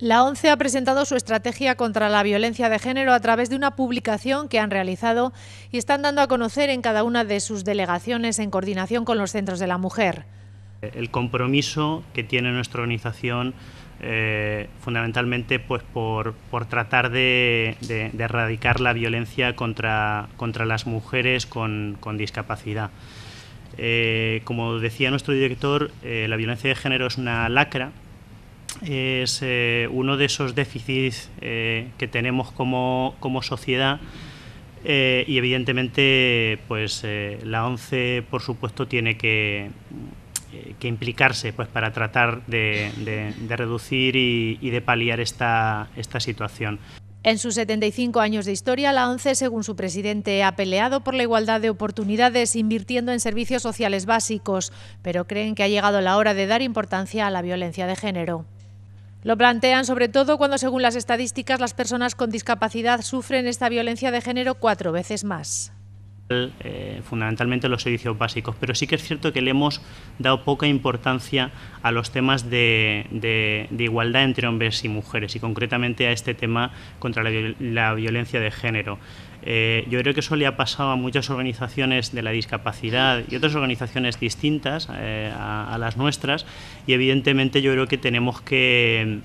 La ONCE ha presentado su estrategia contra la violencia de género a través de una publicación que han realizado y están dando a conocer en cada una de sus delegaciones en coordinación con los centros de la mujer. El compromiso que tiene nuestra organización eh, fundamentalmente pues por, tratar de, erradicar la violencia contra, contra las mujeres con, discapacidad. Eh, como decía nuestro director, eh, la violencia de género es una lacra es eh, uno de esos déficits eh, que tenemos como, sociedad eh, y evidentemente pues la ONCE por supuesto tiene que, implicarse pues para tratar de, reducir y, de paliar esta, esta situación. En sus 75 años de historia, la ONCE, según su presidente, ha peleado por la igualdad de oportunidades invirtiendo en servicios sociales básicos, pero creen que ha llegado la hora de dar importancia a la violencia de género. Lo plantean sobre todo cuando, según las estadísticas, las personas con discapacidad sufren esta violencia de género cuatro veces más. Eh, fundamentalmente los servicios básicos, pero sí que es cierto que le hemos dado poca importancia a los temas de, igualdad entre hombres y mujeres y concretamente a este tema contra la violencia de género. Eh, yo creo que eso le ha pasado a muchas organizaciones de la discapacidad y otras organizaciones distintas eh, a, las nuestras y evidentemente yo creo que tenemos que,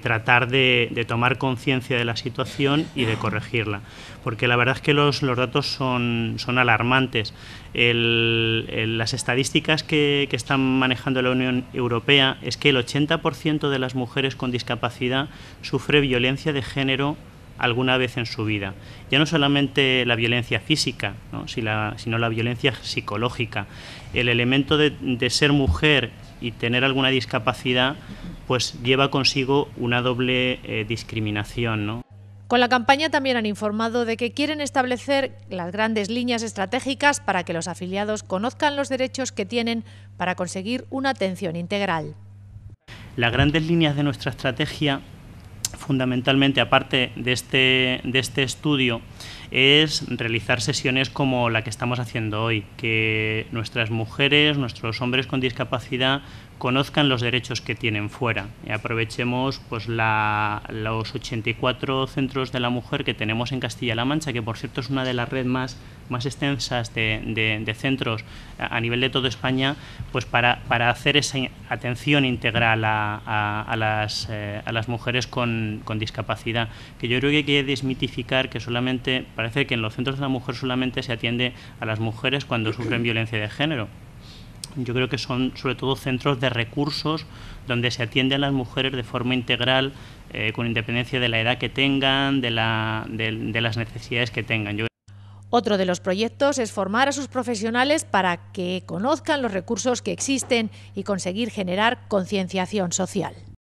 tratar de, tomar conciencia de la situación y de corregirla, porque la verdad es que los, datos son, son alarmantes. las estadísticas que, que, están manejando la Unión Europea es que el 80% de las mujeres con discapacidad sufre violencia de género alguna vez en su vida. Ya no solamente la violencia física, sino la violencia psicológica. El elemento de, ser mujer y tener alguna discapacidad, pues lleva consigo una doble eh, discriminación. Con la campaña también han informado de que quieren establecer las grandes líneas estratégicas para que los afiliados conozcan los derechos que tienen para conseguir una atención integral. Las grandes líneas de nuestra estrategia fundamentalmente, aparte de este, de este estudio, es realizar sesiones como la que estamos haciendo hoy, que nuestras mujeres, nuestros hombres con discapacidad conozcan los derechos que tienen fuera. Y aprovechemos pues, la, los 84 centros de la mujer que tenemos en Castilla-La Mancha, que por cierto es una de las redes más, más extensas de, centros a nivel de toda España, pues para, para hacer esa atención integral a, las, eh, a las mujeres con, con, discapacidad, que yo creo que hay que desmitificar que solamente, parece que en los centros de la mujer solamente se atiende a las mujeres cuando sufren violencia de género. Yo creo que son sobre todo centros de recursos donde se atiende a las mujeres de forma integral, eh, con independencia de la edad que tengan, de, las necesidades que tengan. otro de los proyectos es formar a sus profesionales para que conozcan los recursos que existen y conseguir generar concienciación social.